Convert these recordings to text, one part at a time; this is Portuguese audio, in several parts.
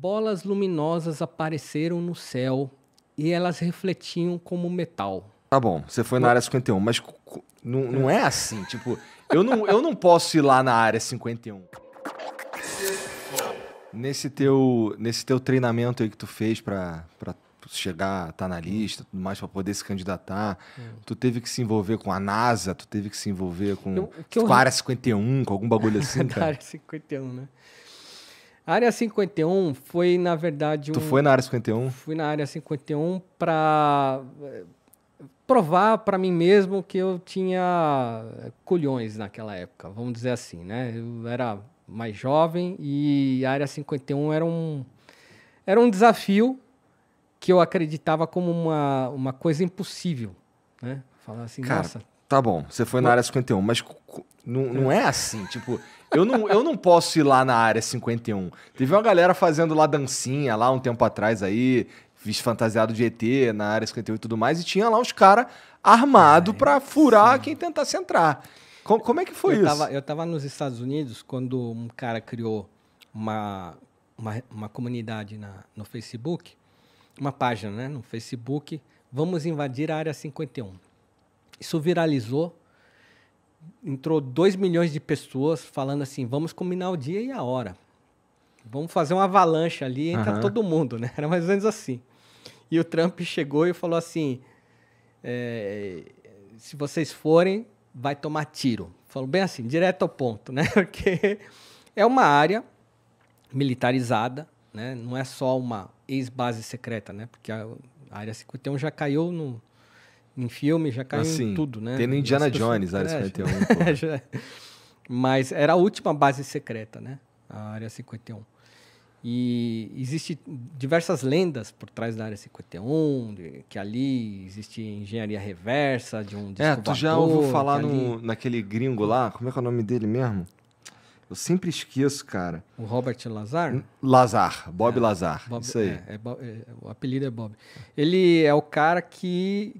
Bolas luminosas apareceram no céu e elas refletiam como metal. Tá bom, você foi na área 51, mas não, não é assim. tipo, eu não, eu não posso ir lá na área 51. Nesse teu, nesse teu treinamento aí que tu fez para chegar, tá na lista, tudo mais para poder se candidatar. Hum. Tu teve que se envolver com a NASA, tu teve que se envolver com, eu, com a Área 51, com algum bagulho assim, cara. da Área 51, né? A área 51 foi, na verdade. Um... Tu foi na área 51? Fui na área 51 para eh, provar para mim mesmo que eu tinha eh, culhões naquela época, vamos dizer assim, né? Eu era mais jovem e a área 51 era um era um desafio que eu acreditava como uma, uma coisa impossível, né? Falar assim, Cara, nossa. Tá bom, você foi na área 51, mas não, não é assim, tipo, eu não, eu não posso ir lá na área 51. Teve uma galera fazendo lá dancinha lá um tempo atrás aí, fiz fantasiado de ET na área 51 e tudo mais, e tinha lá uns caras armados ah, é para furar sim. quem tentasse entrar. Como, como é que foi eu isso? Tava, eu tava nos Estados Unidos quando um cara criou uma, uma, uma comunidade na, no Facebook, uma página né, no Facebook, vamos invadir a área 51. Isso viralizou entrou 2 milhões de pessoas falando assim: vamos combinar o dia e a hora. Vamos fazer uma avalanche ali e entra uhum. todo mundo, né? Era mais ou menos assim. E o Trump chegou e falou assim: é, se vocês forem, vai tomar tiro. Falou bem assim, direto ao ponto, né? Porque é uma área militarizada, né? Não é só uma ex-base secreta, né? Porque a Área 51 já caiu no, em filme, já caiu assim, em tudo, né? Tem no Indiana Jones, Área 51. É, é. Mas era a última base secreta, né? A Área 51. E existe diversas lendas por trás da Área 51, de, que ali existe engenharia reversa de um É, tu já ouviu falar ali... no, naquele gringo lá, como é que é o nome dele mesmo? Eu sempre esqueço, cara. O Robert Lazar? Lazar, Bob é, Lazar, Bob, isso aí. É, é, é, o apelido é Bob. Ele é o cara que,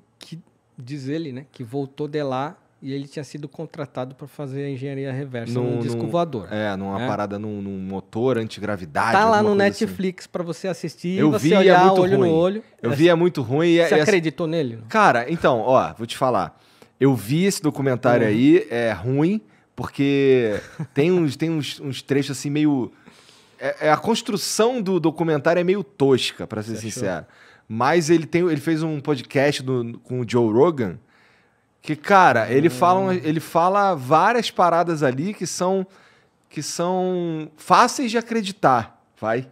diz ele, né, que voltou de lá e ele tinha sido contratado para fazer a engenharia reversa num, num disco voador. É, numa é. parada num, num motor antigravidade. Tá lá no assim. Netflix assim. para você assistir eu você vi, é olhar é muito olho ruim. no olho. Eu é, vi, é muito ruim. É você é assim acreditou nele? Cara, então, ó, vou te falar. Eu vi esse documentário hum. aí, é ruim, porque tem, uns, tem uns, uns trechos assim meio... É, a construção do documentário é meio tosca, para ser você sincero. Achou? Mas ele, tem, ele fez um podcast do, com o Joe Rogan, que, cara, ele, hum. fala, ele fala várias paradas ali que são, que são fáceis de acreditar, vai?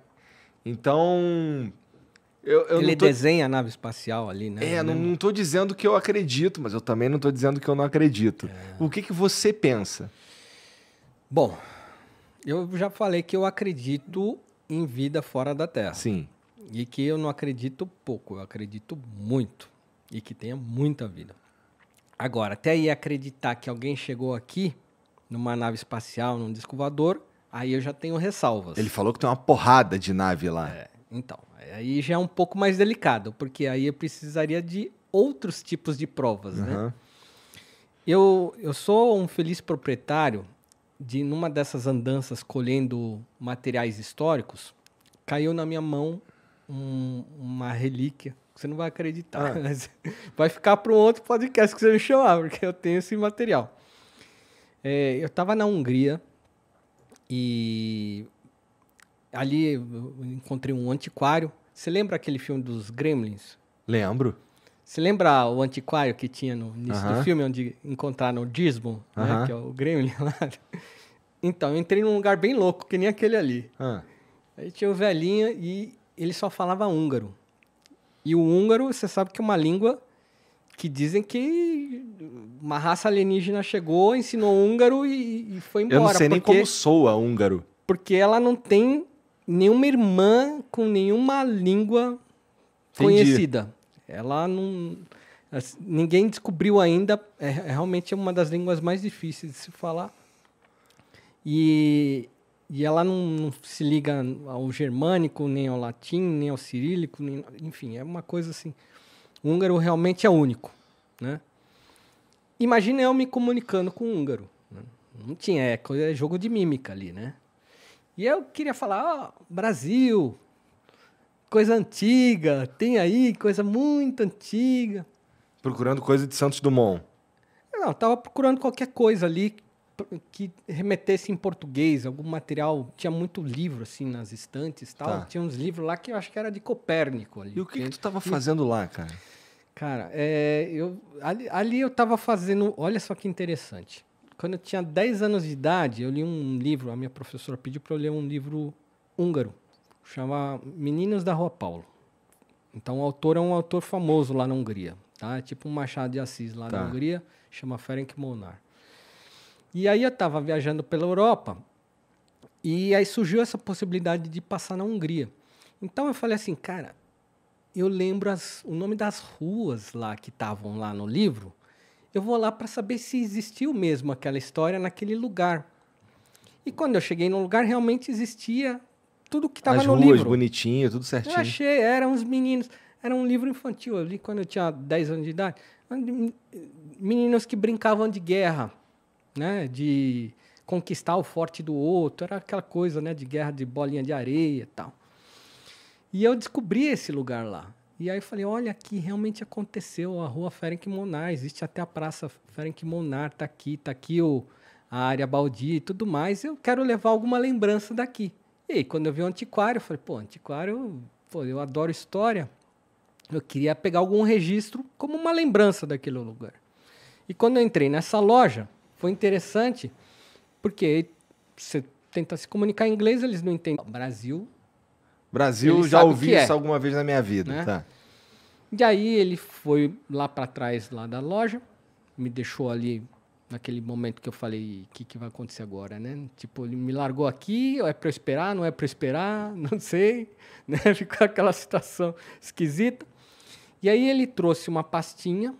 Então. Eu, eu ele tô... desenha a nave espacial ali, né? É, não, é não dizendo que eu acredito, mas eu também não estou dizendo que eu não acredito. É. O que, que você pensa? Bom, eu já falei que eu acredito em vida fora da Terra. Sim. E que eu não acredito pouco, eu acredito muito. E que tenha muita vida. Agora, até aí acreditar que alguém chegou aqui numa nave espacial, num descovador, aí eu já tenho ressalvas. Ele falou que tem uma porrada de nave lá. É, então, aí já é um pouco mais delicado, porque aí eu precisaria de outros tipos de provas, uhum. né? Eu, eu sou um feliz proprietário de, numa dessas andanças colhendo materiais históricos, caiu na minha mão um, uma relíquia. Você não vai acreditar. Ah. Mas vai ficar para um outro podcast que você me chamar, porque eu tenho esse material. É, eu estava na Hungria e ali eu encontrei um antiquário. Você lembra aquele filme dos Gremlins? Lembro. Você lembra o antiquário que tinha no início uh -huh. do filme, onde encontraram o Dismon, uh -huh. né, que é o Gremlin lá? Então, eu entrei num lugar bem louco, que nem aquele ali. Uh ah. -huh. Aí tinha o velhinho e ele só falava húngaro. E o húngaro, você sabe que é uma língua que dizem que uma raça alienígena chegou, ensinou húngaro e, e foi embora. Eu não sei porque, nem como soa húngaro. Porque ela não tem nenhuma irmã com nenhuma língua Entendi. conhecida. Ela não. Ninguém descobriu ainda. É, é realmente uma das línguas mais difíceis de se falar. E e ela não, não, se liga ao germânico, nem ao latim, nem ao cirílico, nem, enfim, é uma coisa assim. O húngaro realmente é único, né? Imagina eu me comunicando com o húngaro. Né? Não tinha, é, é jogo de mímica ali, né? E eu queria falar, ó, Brasil, coisa antiga, tem aí coisa muito antiga. Procurando coisa de Santos Dumont. Não, tava procurando qualquer coisa ali que remetesse em português, algum material. Tinha muito livro, assim, nas estantes tal. Tá. Tinha uns livros lá que eu acho que era de Copérnico. Ali, e o que, que tu estava fazendo e... lá, cara? Cara, é, eu, ali, ali eu estava fazendo. Olha só que interessante. Quando eu tinha 10 anos de idade, eu li um livro. A minha professora pediu para eu ler um livro húngaro. Chama Meninos da Rua Paulo. Então, o autor é um autor famoso lá na Hungria. Tá? É tipo um Machado de Assis lá tá. na Hungria. Chama Ferenc Molnar. E aí eu estava viajando pela Europa e aí surgiu essa possibilidade de passar na Hungria. Então eu falei assim, cara, eu lembro as, o nome das ruas lá que estavam lá no livro. Eu vou lá para saber se existiu mesmo aquela história naquele lugar. E quando eu cheguei no lugar, realmente existia tudo que estava no livro. As ruas bonitinhas, tudo certinho. Eu achei, eram uns meninos. Era um livro infantil, eu li quando eu tinha 10 anos de idade. Meninos que brincavam de guerra né? De conquistar o forte do outro, era aquela coisa, né? De guerra de bolinha de areia e tal. E eu descobri esse lugar lá. E aí eu falei, olha aqui, realmente aconteceu a rua Ferenc Monar, existe até a praça Ferenc Monar, tá aqui, tá aqui o, a área baldia e tudo mais, eu quero levar alguma lembrança daqui. E aí, quando eu vi o antiquário, eu falei, pô, antiquário, pô, eu adoro história, eu queria pegar algum registro como uma lembrança daquele lugar. E quando eu entrei nessa loja, foi interessante, porque você tenta se comunicar em inglês, eles não entendem. Brasil. Brasil, já ouvi é. isso é, alguma vez na minha vida. Né? Tá. E aí ele foi lá para trás lá da loja, me deixou ali naquele momento que eu falei, o que, que vai acontecer agora, né? Tipo, ele me largou aqui, é para esperar, não é para esperar, não sei, né? Ficou aquela situação esquisita. E aí ele trouxe uma pastinha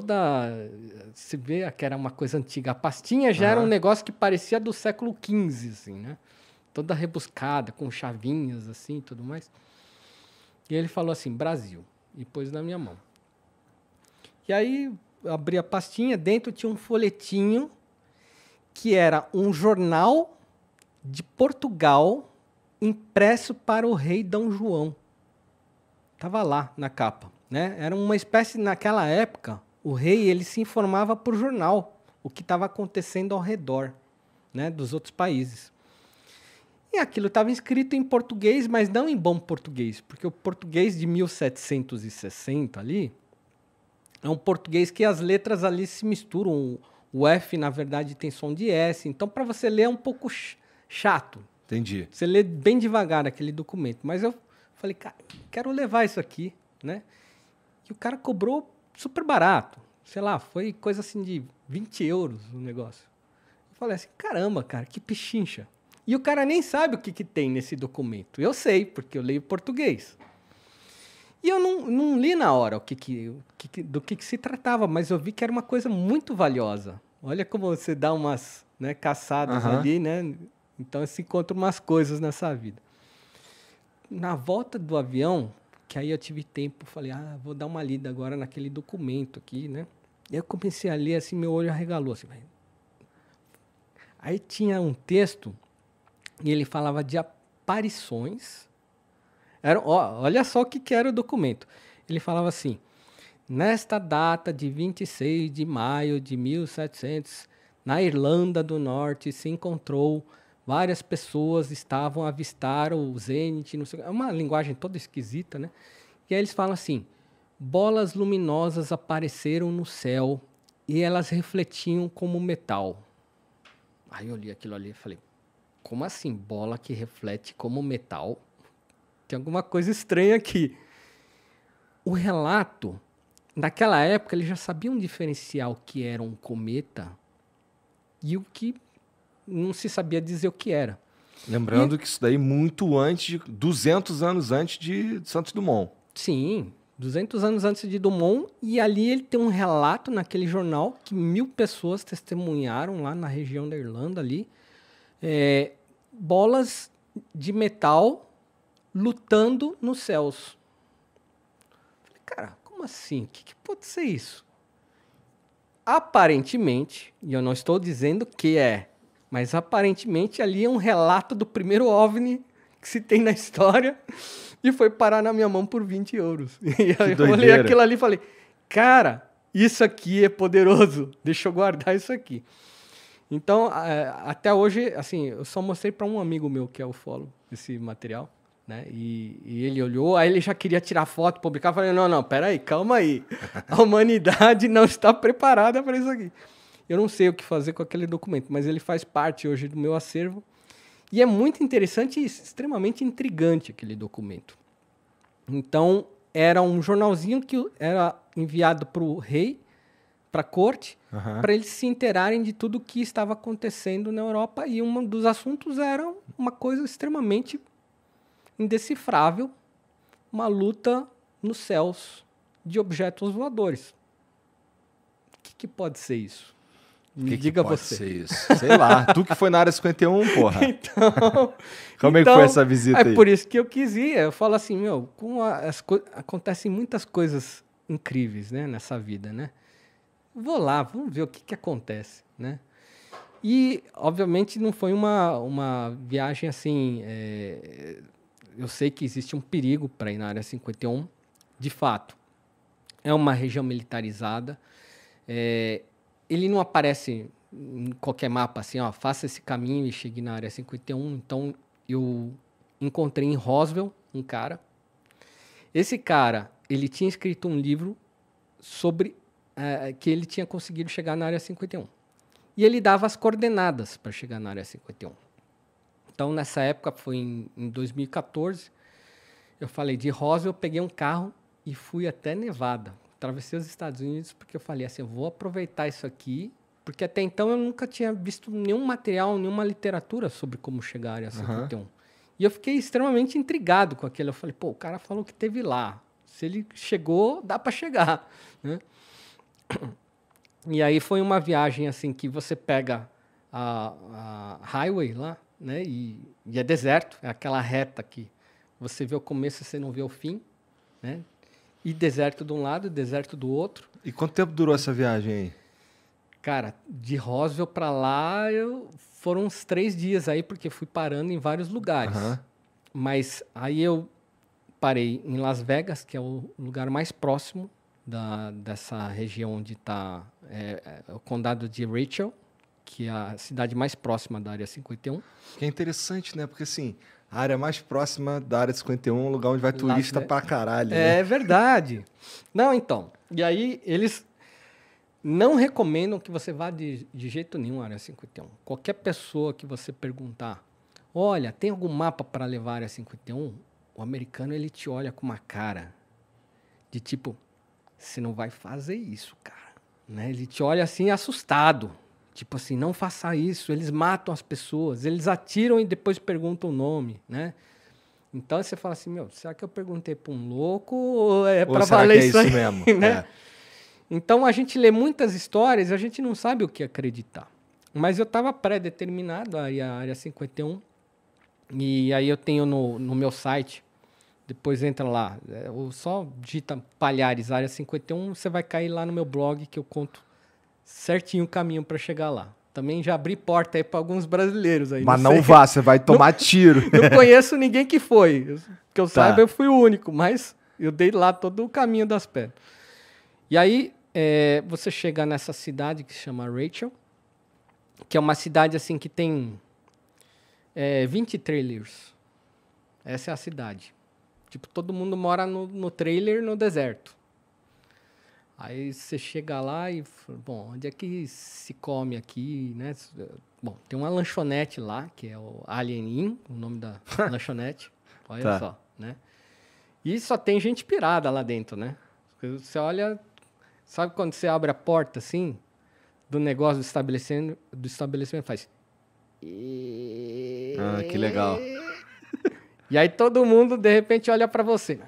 toda. Se vê que era uma coisa antiga. A pastinha já uhum. era um negócio que parecia do século XV, assim, né? Toda rebuscada, com chavinhas, assim, tudo mais. E ele falou assim, Brasil, e pôs na minha mão. E aí abri a pastinha, dentro tinha um folhetinho que era um jornal de Portugal impresso para o rei Dom João. Tava lá na capa, né? Era uma espécie naquela época o rei ele se informava por jornal o que estava acontecendo ao redor né, dos outros países. E aquilo estava escrito em português, mas não em bom português, porque o português de 1760 ali é um português que as letras ali se misturam. O F, na verdade, tem som de S. Então, para você ler é um pouco chato. Entendi. Você lê bem devagar aquele documento. Mas eu falei, cara, quero levar isso aqui, né? E o cara cobrou super barato. Sei lá, foi coisa assim de 20 euros o negócio. Eu falei assim, caramba, cara, que pichincha. E o cara nem sabe o que, que tem nesse documento. Eu sei, porque eu leio português. E eu não, não li na hora o que, que, o que do que, que se tratava, mas eu vi que era uma coisa muito valiosa. Olha como você dá umas né, caçadas uhum. ali, né? Então se encontra umas coisas nessa vida. Na volta do avião, que aí eu tive tempo, falei, ah, vou dar uma lida agora naquele documento aqui, né? E eu comecei a ler, assim, meu olho arregalou, assim, Aí tinha um texto e ele falava de aparições. Era, ó, olha só o que, que era o documento. Ele falava assim, nesta data de 26 de maio de 1700, na Irlanda do Norte se encontrou várias pessoas estavam, avistaram o Zenit, não sei, é uma linguagem toda esquisita, né? E aí eles falam assim: bolas luminosas apareceram no céu e elas refletiam como metal. Aí eu li aquilo ali e falei: como assim bola que reflete como metal? Tem alguma coisa estranha aqui. O relato, naquela época, eles já sabiam diferenciar o que era um cometa e o que não se sabia dizer o que era. Lembrando e... que isso daí muito antes, 200 anos antes de Santos Dumont. Sim, 200 anos antes de Dumont. E ali ele tem um relato naquele jornal que mil pessoas testemunharam lá na região da Irlanda ali. É, bolas de metal lutando nos céus. Falei, cara, como assim? O que, que pode ser isso? Aparentemente, e eu não estou dizendo que é mas aparentemente ali é um relato do primeiro OVNI que se tem na história e foi parar na minha mão por 20 euros. E eu olhei aquilo ali e falei, cara, isso aqui é poderoso, deixa eu guardar isso aqui. Então, até hoje, assim, eu só mostrei para um amigo meu que é o follow esse material, né? E, e, ele olhou, aí ele já queria tirar foto, publicar, falei: "Não, não, pera aí, calma aí. A humanidade não está preparada para isso aqui". Eu não sei o que fazer com aquele documento, mas ele faz parte hoje do meu acervo. E é muito interessante e extremamente intrigante aquele documento. Então, era um jornalzinho que era enviado para o rei, para a corte, uhum. para eles se inteirarem de tudo o que estava acontecendo na Europa. E um dos assuntos era uma coisa extremamente indecifrável uma luta nos céus de objetos voadores. O que, que pode ser isso? Que Diga que você. Ser isso? Sei lá. tu que foi na área 51, porra. Então. Como então, é que foi então, essa visita é aí? É por isso que eu quis ir. Eu falo assim, meu, como as acontecem muitas coisas incríveis, né, nessa vida, né? Vou lá, vamos ver o que que acontece, né? E, obviamente, não foi uma, uma viagem assim. É... eu sei que existe um perigo para ir na área 51, de fato. É uma região militarizada. É, ele não aparece em qualquer mapa assim, ó, faça esse caminho e chegue na área 51. Então eu encontrei em Roswell um cara. Esse cara, ele tinha escrito um livro sobre é, que ele tinha conseguido chegar na área 51. E ele dava as coordenadas para chegar na área 51. Então, nessa época, foi em, em 2014, eu falei de Roswell, peguei um carro e fui até Nevada atravessei os Estados Unidos porque eu falei assim, eu vou aproveitar isso aqui, porque até então eu nunca tinha visto nenhum material, nenhuma literatura sobre como chegar a Área 51. Uhum. E eu fiquei extremamente intrigado com aquilo. Eu falei, pô, o cara falou que teve lá. Se ele chegou, dá para chegar, né? E aí foi uma viagem assim que você pega a, a highway lá, né? E, e, é deserto, é aquela reta que você vê o começo e você não vê o fim, né? E deserto de um lado, deserto do outro. E quanto tempo durou essa viagem aí? Cara, de Roswell para lá eu... foram uns três dias aí, porque fui parando em vários lugares. Uhum. Mas aí eu parei em Las Vegas, que é o lugar mais próximo da, dessa região onde está é, é, o condado de Rachel, que é a cidade mais próxima da área 51. Que é interessante, né? Porque assim, a área mais próxima da área 51, um lugar onde vai turista Las... Né? pra caralho. É né? É verdade. Não, então. E aí eles não recomendam que você vá de, de jeito nenhum à área 51. Qualquer pessoa que você perguntar, olha, tem algum mapa para levar à área 51? O americano ele te olha com uma cara de tipo, você não vai fazer isso, cara. Né? Ele te olha assim assustado. Tipo assim, não faça isso, eles matam as pessoas, eles atiram e depois perguntam o nome, né? Então você fala assim, meu, será que eu perguntei para um louco ou é para valer é isso, aí, mesmo? Né? É. Então a gente lê muitas histórias, e a gente não sabe o que acreditar. Mas eu estava pré-determinado aí a área 51 e aí eu tenho no, no meu site, depois entra lá, ou é, só digita Palhares área 51, você vai cair lá no meu blog que eu conto certinho o caminho para chegar lá. Também já abri porta aí para alguns brasileiros aí. Mas não, não vá, você vai tomar não, tiro. Não conheço ninguém que foi. Que eu tá. saiba, eu fui o único, mas eu dei lá todo o caminho das pedras. E aí é, você chega nessa cidade que se chama Rachel, que é uma cidade assim que tem é, 20 trailers. Essa é a cidade. Tipo, todo mundo mora no, no trailer no deserto. Aí você chega lá e, bom, onde é que se come aqui, né? Bom, tem uma lanchonete lá, que é o Alien Inn, o nome da lanchonete. Olha tá. só, né? E só tem gente pirada lá dentro, né? Você olha, sabe quando você abre a porta assim do negócio do estabelecimento, do estabelecimento faz. Ah, que legal. E aí todo mundo de repente olha para você.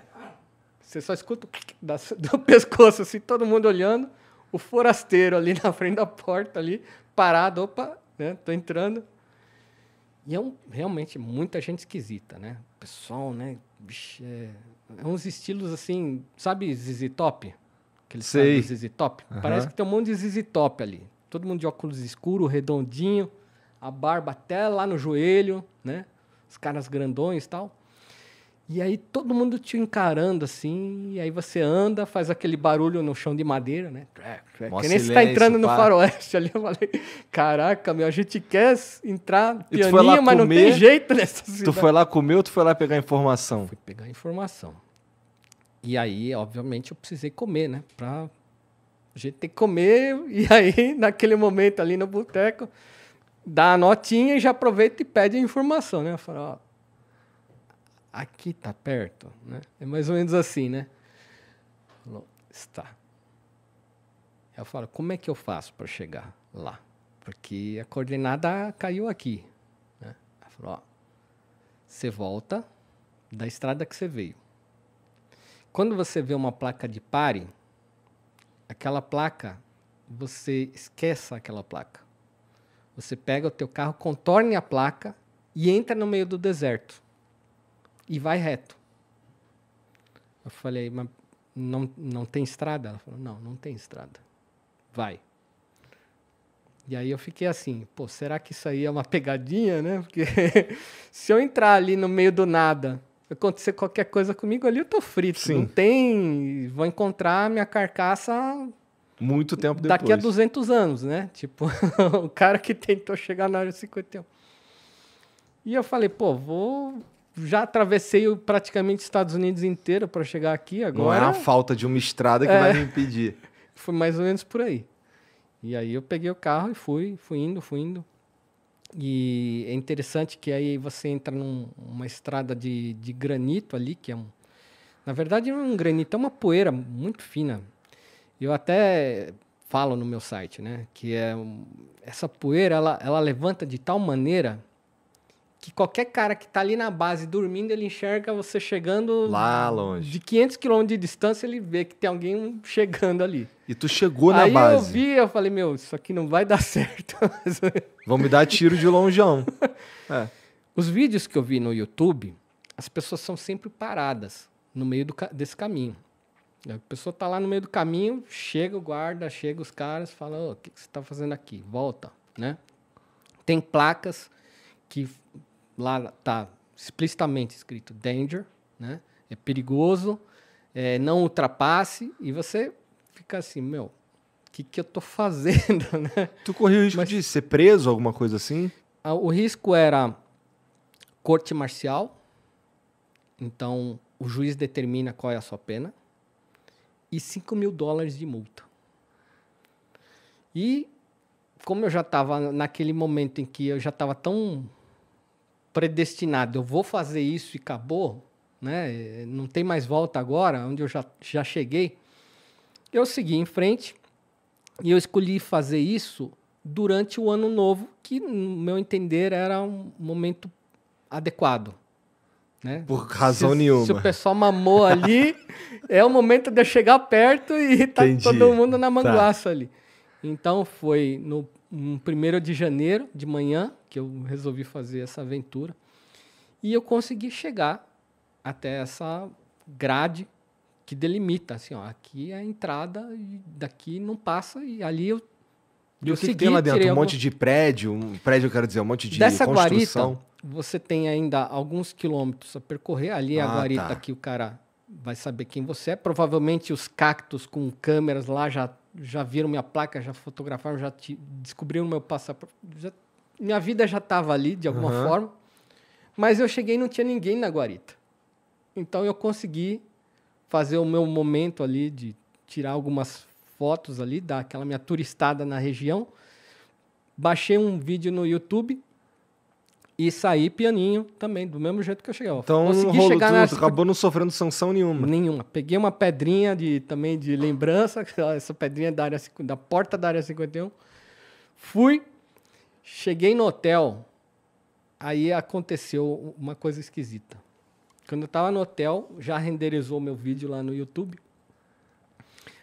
Você só escuta o clic da, do pescoço, assim, todo mundo olhando. O forasteiro ali na frente da porta, ali, parado. Opa, né? Tô entrando. E é um, realmente muita gente esquisita, né? pessoal, né? Bicho, é, é, uns estilos assim, sabe ZZ Top? aqueles Sei. ZZ Top? Uhum. Parece que tem um monte de ZZ Top ali. Todo mundo de óculos escuro, redondinho, a barba até lá no joelho, né? Os caras grandões e tal. E aí todo mundo te encarando assim, e aí você anda, faz aquele barulho no chão de madeira, né? É, é mó que nem você tá entrando no faroeste ali. Eu falei, caraca, meu, a gente quer entrar pianinho, mas comer, não tem jeito nessa cidade. Tu foi lá comer ou tu foi lá pegar informação? Fui pegar informação. E aí, obviamente, eu precisei comer, né? Pra... A gente ter que comer, e aí, naquele momento ali no boteco, dá a notinha e já aproveita e pede a informação, né? Eu falei, ó, aqui está perto, né? É mais ou menos assim, né? Falou, está. Eu falo, como é que eu faço para chegar lá? Porque a coordenada caiu aqui. Né? Ela falou, ó, você volta da estrada que você veio. Quando você vê uma placa de pare, aquela placa, você esqueça aquela placa. Você pega o teu carro, contorne a placa e entra no meio do deserto e vai reto. Eu falei, mas não, não tem estrada? Ela falou, não, não tem estrada. Vai. E aí eu fiquei assim, pô, será que isso aí é uma pegadinha, né? Porque se eu entrar ali no meio do nada, acontecer qualquer coisa comigo ali, eu tô frito. Sim. Não tem. Vou encontrar minha carcaça. Muito tempo depois. Daqui a 200 anos, né? Tipo, o cara que tentou chegar na área 51. E eu falei, pô, vou já atravessei praticamente Estados Unidos inteiro para chegar aqui agora. Não é a falta de uma estrada que é... vai me impedir. Foi mais ou menos por aí. E aí eu peguei o carro e fui, fui indo, fui indo. E é interessante que aí você entra numa num, estrada de, de granito ali, que é um. Na verdade, não é um granito, é uma poeira muito fina. Eu até falo no meu site, né? Que é um, essa poeira ela, ela levanta de tal maneira que qualquer cara que tá ali na base dormindo, ele enxerga você chegando lá longe. De 500 quilômetros de distância, ele vê que tem alguém chegando ali. E tu chegou na Aí base. Aí eu vi, eu falei, meu, isso aqui não vai dar certo. Vão me dar tiro de longeão. é. Os vídeos que eu vi no YouTube, as pessoas são sempre paradas no meio do, desse caminho. A pessoa tá lá no meio do caminho, chega o guarda, chega os caras, fala, o oh, que, que você tá fazendo aqui? Volta, né? Tem placas que lá está explicitamente escrito danger, né? É perigoso, é, não ultrapasse, e você fica assim, meu, o que, que eu tô fazendo, né? Tu corria o risco Mas, de ser preso, alguma coisa assim? A, o risco era corte marcial, então o juiz determina qual é a sua pena, e 5 mil dólares de multa. E como eu já estava naquele momento em que eu já estava tão predestinado, eu vou fazer isso e acabou, né? Não tem mais volta agora, onde eu já, já cheguei. Eu segui em frente e eu escolhi fazer isso durante o ano novo, que no meu entender era um momento adequado. Né? Por razão se, nenhuma. Se o pessoal mamou ali, é o momento de eu chegar perto e tá Entendi. todo mundo na tá. manguaça tá. ali. Então foi no um primeiro de janeiro de manhã que eu resolvi fazer essa aventura e eu consegui chegar até essa grade que delimita assim ó aqui é a entrada e daqui não passa e ali eu e eu o que, segui, tem lá dentro um algum... monte de prédio um prédio eu quero dizer um monte de dessa construção. guarita você tem ainda alguns quilômetros a percorrer ali é ah, a guarita tá. que o cara vai saber quem você é provavelmente os cactos com câmeras lá já já viram minha placa, já fotografaram, já descobriram meu passaporte. Já, minha vida já estava ali, de alguma uhum. forma. Mas eu cheguei e não tinha ninguém na guarita. Então eu consegui fazer o meu momento ali de tirar algumas fotos ali, dar aquela minha turistada na região. Baixei um vídeo no YouTube e saí pianinho também, do mesmo jeito que eu cheguei. Então, Consegui rolo, chegar nas... acabou não sofrendo sanção nenhuma. Nenhuma. Peguei uma pedrinha de, também de lembrança, essa pedrinha da, área, da porta da área 51. Fui, cheguei no hotel, aí aconteceu uma coisa esquisita. Quando eu estava no hotel, já renderizou meu vídeo lá no YouTube.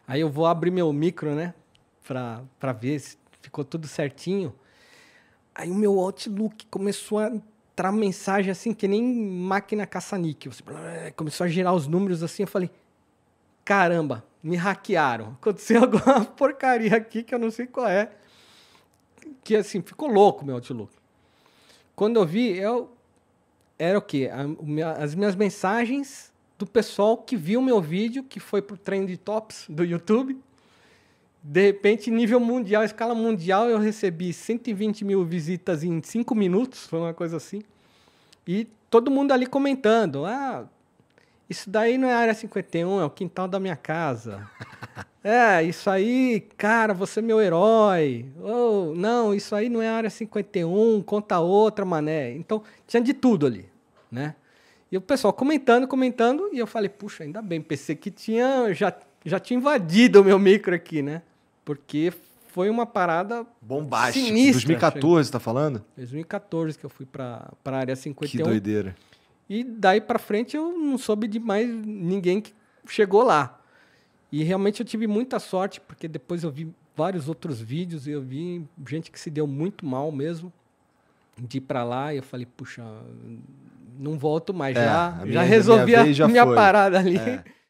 Aí eu vou abrir meu micro, né, para ver se ficou tudo certinho. Aí o meu Outlook começou a entrar mensagem assim, que nem máquina caça-níquel. Assim, começou a gerar os números assim. Eu falei: caramba, me hackearam. Aconteceu alguma porcaria aqui que eu não sei qual é. Que assim, ficou louco meu Outlook. Quando eu vi, eu era o quê? as minhas mensagens do pessoal que viu meu vídeo, que foi pro trend tops do YouTube, de repente, nível mundial, escala mundial, eu recebi 120 mil visitas em cinco minutos, foi uma coisa assim. E todo mundo ali comentando: ah, isso daí não é área 51, é o quintal da minha casa. é, isso aí, cara, você é meu herói. Ou, oh, não, isso aí não é área 51, conta outra, mané. Então, tinha de tudo ali, né? E o pessoal comentando, comentando, e eu falei: puxa, ainda bem, pensei que tinha, já, já tinha invadido o meu micro aqui, né? Porque foi uma parada bombástica. Sinistra, 2014, está assim. falando? 2014 que eu fui para a área 51. Que doideira. E daí para frente eu não soube de mais ninguém que chegou lá. E realmente eu tive muita sorte, porque depois eu vi vários outros vídeos e eu vi gente que se deu muito mal mesmo de ir para lá e eu falei, puxa, não volto mais é, já, já resolvi a minha, a minha parada ali. É.